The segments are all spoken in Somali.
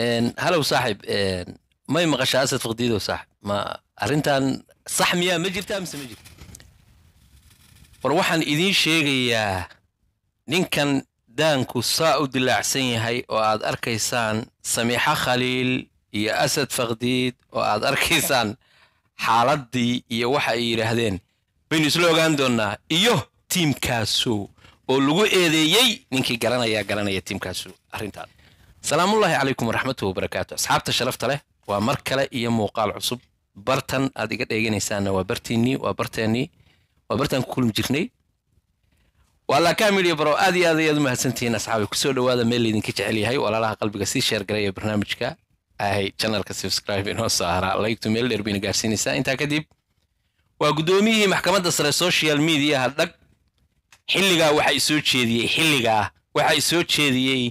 halow saaxib may maqashaa asad fakdiyadow saaxib ma arrintan sax miyaa ma jirtaa mise ma jirta war waxaan idiin sheegayaa ninkan daanku saa u dilaacsan yahay oo aad arkaysaan samiixo khaliil iyo asad fakdiid oo aad arkaysaan xaaladdii iyo waxa ay yidhaahdeen baynu isla ogaan doonnaa iyo tiimkaaso oo lagu eedeeyey ninkii garanayaa garanaya tiimkaasu arrintan salaam ullaahi calaykum waraxmatuh wabarakaatu asxaabta sharafta leh waa mar kale iyo muuqaal cusub bartan aad iga dheeganaysaanna waa bartiinnii waa barteennii waa bartaan ku kulmi jirnay waa laakaamidhiyo barow aad iyo aad ayaad u mahadsantihiin asxaabi kusoo dhowaada meel laydinka jecel yahay walaalaha qalbiga sii sheergareeya barnaamijka ahay janalka subscribe inoo saaraa laygtu meel dheer bayna gaarsiinaysaa intaa kadib waa guddoomiyihii maxkamadda sare social mediaha dhag xilligaa waxaa isoo jeediyey xilligaa waxaa isoo jeediyey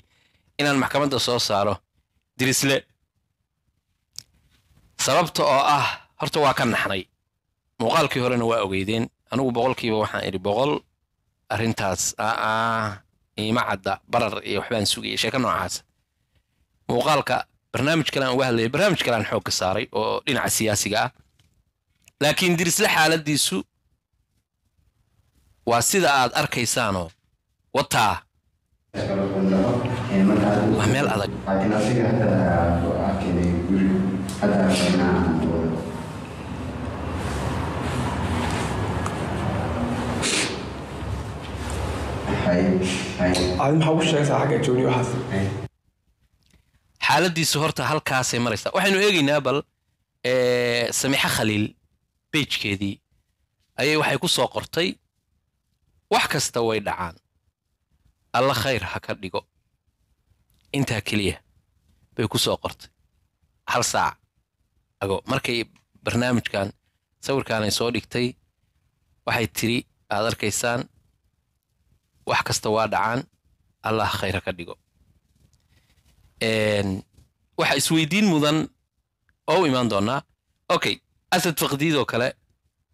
inaan maxkamadda soo saaro dirisle sababta oo ah horta waa ka naxnay muuqaalkii horena waa ogeydeen anigu boqolkiiba waxaan idhi boqol arrintaas aaah iima cadda barar iyo waxbaan sugayay sheeka noocaas muuqaalka barnaamij kalean uga hadlayay barnaamij kalean xoogga saaray oo dhinaca siyaasiga ah laakiin dirisle xaaladdiisu waa sida aad arkaysaanoo wataa waa meel adag xaaladiisu horta halkaasay maraysaa waxaynu eegaynaa bal samixo khaliil beejkeedii ayay waxay ku soo qortay wax kasta way dhacaan alla khayr ha ka dhigo intaa keliya bay ku soo qortay hal saac ago markay barnaamijkan sawirkaanay soo dhigtay waxay tiri aad arkaysaan wax kasta waa dhacaan allah khayra ka dhigo waxa isweydiin mudan oo u imaan doonaa okay asad fakdiidoo kale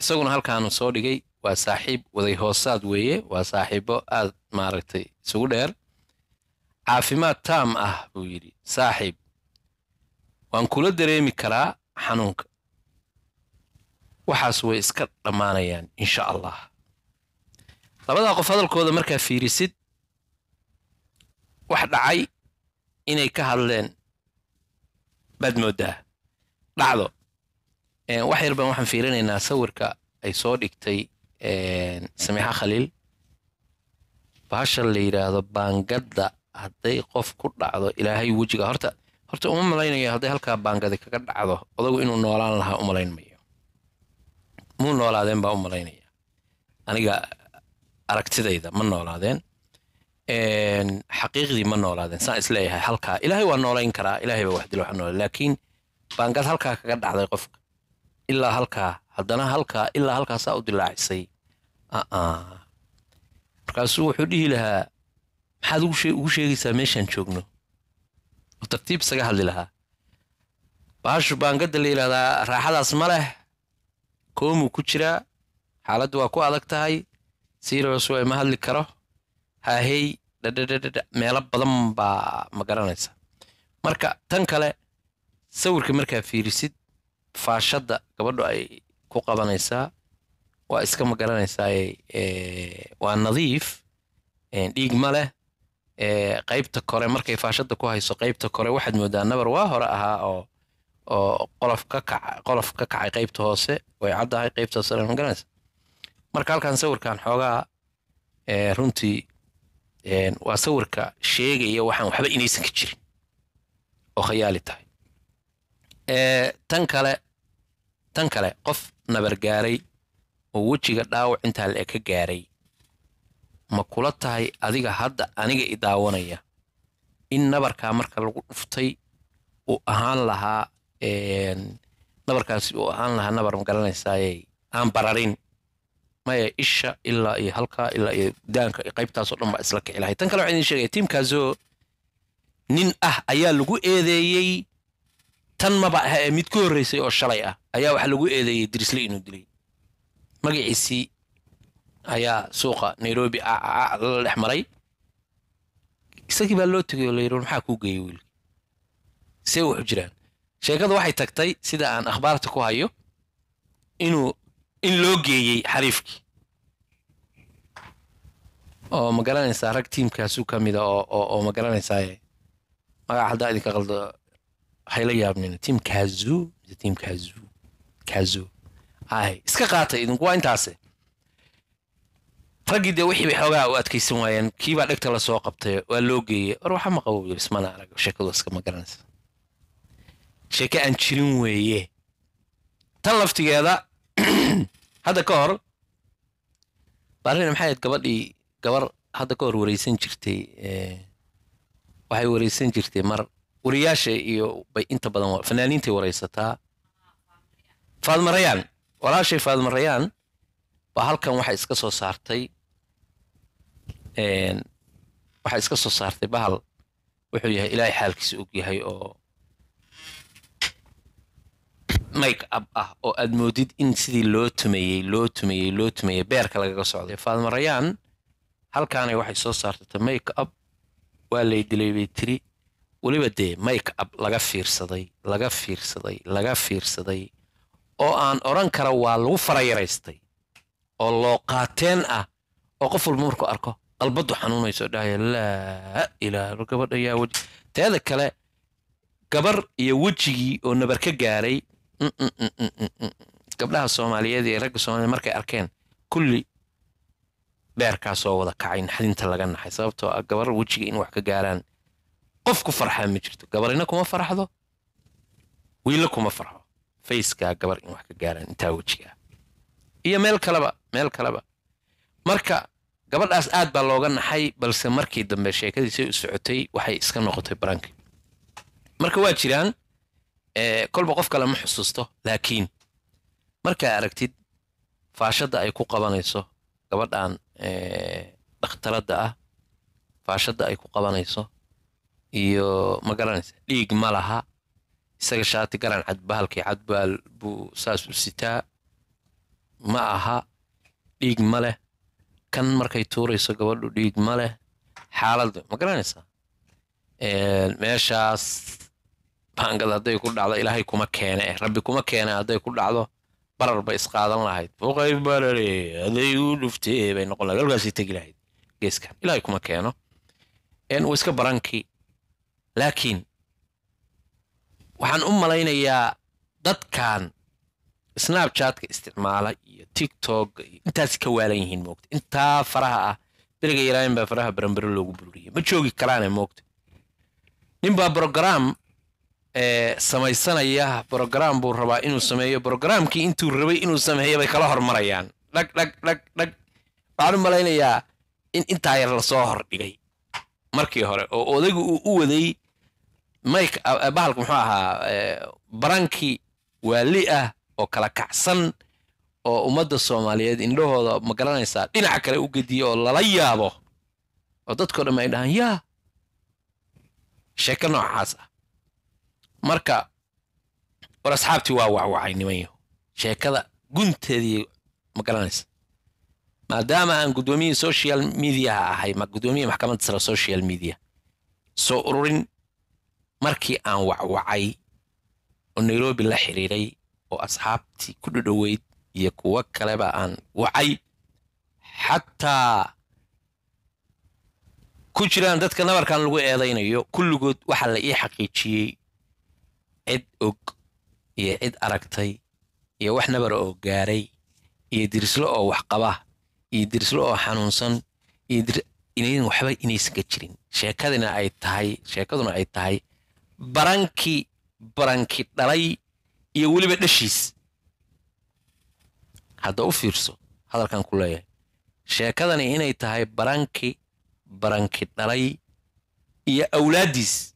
isaguna halkaanu soo dhigay waa saaxiib waday hoosaad weeye waa saaxiibo aad maaragtay isugu dheer caafimaad taam ah buu yidhi saaxiib waan kula dareemi karaa xanuunka waxaas way iska dhammaanayaan insha allah labadaa qof hadalkooda markaa fiirisid wax dhacay inay ka hadleen baad mooddaa dhacdo wax yar baan waxaan fiirinaynaa sawirka ay soo dhigtay samiixa khaliil bahasha la yidhaahdo baangadda hadday qof ku dhacdo ilaahay wejiga horta horta uma malaynayo hadday halkaa baangadi kaga dhacdo odagu inuu noolaan lahaa u malaynmayo muu noolaadeen baa u malaynaya aniga aragtidayda ma noolaadeen xaqiiqdii ma noolaadeen saan isleeyahay halkaa ilaahay waa noolayn karaa ilaahay baa waxdil waxa noola laakiin baangad halkaa kaga dhacday qofka ilaa halkaa haddana halkaa ilaa halkaa u dilaacisay markaasuu wuxuu dhihi lahaa maxaad ugu sheegaysaa meeshaan joogno oo tartiib isaga hadli lahaa baashu baangada la yidhahdaa raaxadaas ma leh koomuu ku jiraa xaaladdu waa ku adag tahay siiroosu ima hadli karo haahey dhadhadhadha meelo badan baa ma garanaysa marka tan kale sawirka markaa fiirisid faashadda gabadhu ay ku qabanaysaa waa iska ma garanaysaa waa nadiif dhiig ma leh qaybta kore markay faashada ku hayso qeybta kore waxaad moodaa nabar waa hore ahaa oo oo qolof ka kaca qolof ka kacay qeybta hoose way caddahay qaybta sare magaranaysa marka halkan sawirkan xoogaa runtii waa sawirka sheegaya waxaan waxba inaysan ka jirin oo khayaali tahay tan kale tan kale qof nabar gaaray oo wejiga dhaawac intaa la e ka gaaray ma kula tahay adiga hadda aniga i daawanaya in nabarkaa marka lagu dhuftay uu ahaan lahaa nabarkaasi uu ahaan lahaa nabar magaranaysaayey aan bararin maya isha ilaa iyo halkaa ilaa iyo daanka qaybtaasoo dhan baa isla kici lahay tan kale waxaan idin sheegaya tiimkaasoo nin ah ayaa lagu eedeeyey tan maba mid ka horreysay oo shalay ah ayaa waxaa lagu eedeeyey dirisle inuu dilay magaciisii ayaa suuqa nairobi la dhex maray isagii baa loo tegay oo layiri maxaa kuu geeyey wiilki see waxu jiraan sheekadu waxay tagtay sida aan akhbaarta ku hayo inuu in loo geeyey xariifkii oo ma garanaysaa rag tiimkaasu ka mida oo ma garanaysaa magaca haddaa idinka qaldo hayla yaabnina tiim kazu mise tiim kazu kazu ay iska qaatay idinku waa intaase raggii dee wixii bay xoogaa u adkaysan waayeen kiibaa dhegta la soo qabtay waa loo geeyey war waxama qabo yiri ismana arag sheekadaas ma garanaysa sheeke aan jirin weeye tan laftigeeda hadda ka hor baarina maxay ahayd gabadhii gabar hadda ka hor wareysan jirtay waxay wareysan jirtay mar wariyaasha iyo bay inta badan fanaaniintay wareysataa faadma rayaan walaashay faadma rayaan baa halkan waxay iska soo saartay waxay iska soo saartay bahal wuxuu yahay ilaahay xaalkiisa og yahay oo make ab ah oo aad moodid in sidii loo tumeeyey loo tumeeyey loo tumeeyey beerka lagaga socday faadma rayaan halkaanay waxay soo saartay make ab waa lay dilay bay tiri weliba dee make ab laga fiirsaday laga fiirsaday laga fiirsaday oo aan odhan kara waa lagu farayaraystay oo loo ah oo qof walba markuu arko qalbadu xanuunayso dhahaya laa ilaah gabadh ayaa weji teeda kale gabar iyo wejigii oo nabar ka gaaray mm, mm, mm, gabdhaha soomaaliyeed iyo ragga soomaaliyed markay arkeen kulli beerkaasoo wada kacay naxdinta laga naxay sababtoo ah gabar wejiga in wax ka gaaraan qof ku farxaa ma jirto gabarina kuma farxdo wiila kuma farxo fayskaa gabar in wax ka gaaraan intaa wejigaa iyo meel kaleba meel kaleba marka gabadhaas aad baa looga naxay balse markii dambe sheekadiisay u socotay waxay iska noqotay baranka marka waa jiraan eh, kolba qof kale ma xusuusto laakiin markaa aragtid faashadda ay ku qabanayso gabadhaan eh, dhakhtaradda ah faashadda ay ku qabanayso iyo ma garanaysa dhiig ma laha isaga shaati garan cad bahalkii cadbaal buu saas u sitaa ma aha dhiig ma leh kan markay tuurayso gabadhu dhiig ma leh xaalada ma garanaysaa meeshaas baangad hadday ku dhacdo ilaahay kuma keene rabbi kuma keene hadday ku dhacdo barar bay isqaadan lahayd fuqay barare aday u dhufte bay noqon lahayd halkaasay tegi lahayd geeskan ilaahay kuma keeno wuu iska barankii laakiin waxaan u malaynayaa dadkan snapchatka isticmaala iyo tictoka intaas ka waalan yihiin moogta intaa faraha ah beriga yaraayin baa faraha baranbaro loogu buuriyay ma joogi karaane moogta ninbaa brograam eh, samaysanaya brograam buu rabaa inuu sameeyo brogramkii intuu rabay inuu sameeyo bay kala hormarayaan dhag dhag dhag dhag waxaan u malaynayaa in intaa yar lasoo hordhigay markii hore oo odaygu uu u waday mike ah, bahalka muxuu ahaa eh, barankii waali ah oo kala kacsan oo ummadda soomaaliyeed indhahooda ma garanaysaa dhinaca kale u gediya oo lala yaabo oo dadkoo dhammi ay dhahaan yaa sheeko noocaas ah marka war asxaabtii waa wacwacay nimanyo sheekada gunteedii ma garanaysa maadaama aan guddoomiyihii social mediaha ahay guddoomiyihii maxkamadda sare social media soo ururin markii aan wacwacay oo nairobi la xiriiray oo asxaabtii ku dhudhoweyd iyo kuwo kaleba aan wacay xataa ku jiraan dadka nabarkan lagu eedaynayo kulligood waxaa la ii xaqiijiyey cid og iyo cid aragtay iyo wax nabara oo gaaray iyo dirislo oo waxqaba iyo dirislo oo xanuunsan iyo waxba inaysan ka jirin sheekadina ay tahay sheekaduna ay tahay barankii baranki dhalay iyo weliba dhashiis hadda u fiirso hadalkan ku leeyahay sheekadani inay tahay baranki baranki dhalay iyo awlaaddiis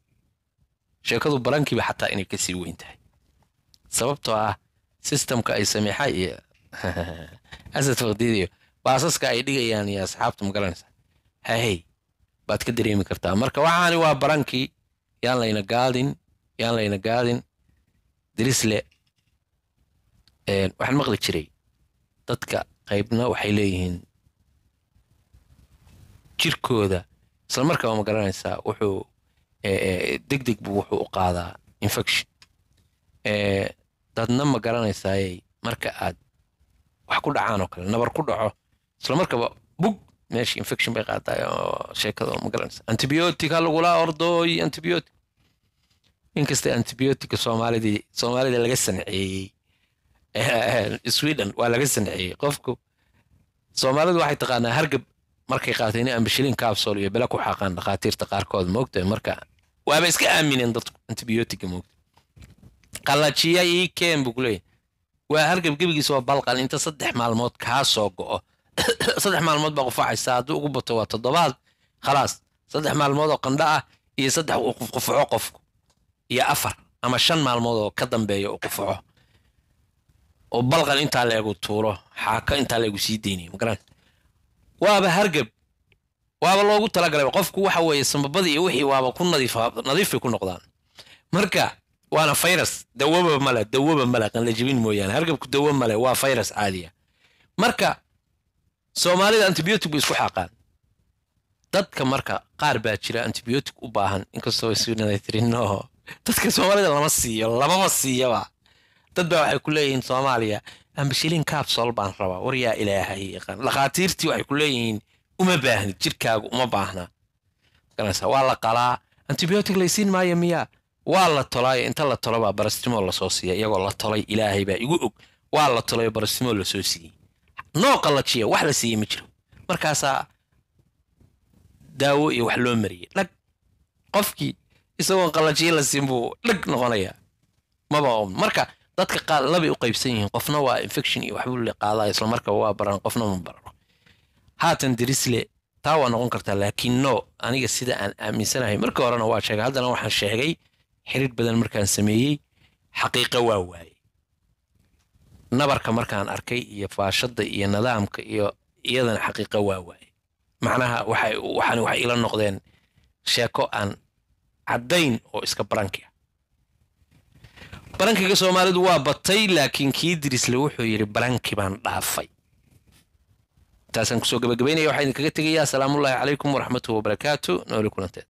sheekadu barankiiba xataa inay ka sii weyn tahay sababtoo ah sistamka ay sameexaa iyo asad fakdiidiyo baasaska ay dhigayaan iyo asxaabta ma garanaysaa hahey baad ka dareemi kartaa marka waxaani waa barankii yaan layna gaadin yaan layna gaadin dirisle waxaan maqli jiray dadka qaybna waxay leeyihiin jirkooda isla markaaba ma garanaysaa wuxuu e, e, deg bu wuxuu u qaadaa infection e, dadna ma garanaysaayey marka aad wax ku dhacaan oo kale nabar ku dhaco islamarkaba bug meesha infection bay qaadaay oo sheekada ma garanaysa antibiotic ha lagula ordooy antibiotic inkasta antibiotica soomaalidii soomaalida laga sanceeyey Eh, eh, sweden waa laga saneexiyey qofku soomaalidu waxay taqaanaa hargab markay qaateen ambashilin cabsol iyo bele ku xaaqaan dhakhaatiirta qaarkood moogta marka waaba iska aamineen dadku antibiyootiga moogta qallajiya ii keen waa hargab gebigiisa waa balqan inta saddex maalmood kaa soo go'o saddex maalmood baa qufaacaysa hadduu ugu bato waa toddobaad khalaas saddex maalmood oo qandho ah iyo saddex uu qufqufaco qofku iyo afar ama shan maalmood oo ka dambeeya uu qufaco oo balqan intaa laegu tuulo xaaka intaa lagu sii daynay magaran waaba hargab waaba loogu talagalay qofku waxa weeye sambabadii iyo wixii waaba ku nadiifay ku noqdaan marka waana virus dawaba male dawaba male qanlajibin mooyaane hargabku dawa male waa virus caadiya marka soomaalida antibiotic bay isku xaaqaan dadka marka qaar baa jira antibiotic u baahan inkastoo isnatrinoo dadka soomaalida lama siiyo lamama siiyaba dad baa waxay kuleeyihiin soomaaliya ambashilin kaabsool baan rabaa waryaa yaa ilaahay yaqaan dhakhaatiirtii waxay kuleeyihiin uma baahni jirkaagu uma baahnaa waa la qalaa antibiotic laysiin maayo miya waa la tolaayo inta la tolobaa barastimo lasoo siiya iyagoo la tolay ilaahay baa igu og waa la tolayo barastimo lasoo siiyey noo qalajiya wax la siiyey ma jiro markaasaa daawo iyo wax loo mariyey dhag qofkii isagoon qalajiye la siin buu dhag noqonaya maba marka dadka qaar labay u qaybsan yihiin qofna waa infection iyo waxbuu le qaadaya islamarkaa waa baraan qofna ma barano haatan derisle taa waa noqon kartaa laakiin no aniga sida aan aaminsanahay marka horena waa sheegay haddana waxaan sheegay xiriir badan markaan sameeyey xaqiiqo waa waayey nabarka markaan arkay iyo faashadda iyo nidaamka iyo iyadana xaqiiqo waa waayey macnaha waxaan waxay ila noqdeen sheeko aan caddayn oo iska baranki barankiga soomaalidu waa batay laakiin kii dirisle wuxuu yidhi baranki baan dhaafay intaasaan kusoo gabagabaynaya waxaa idinkaga tegayaa asalaamullaahi calaykum waraxmatuh wabarakaatu nooli kulanteed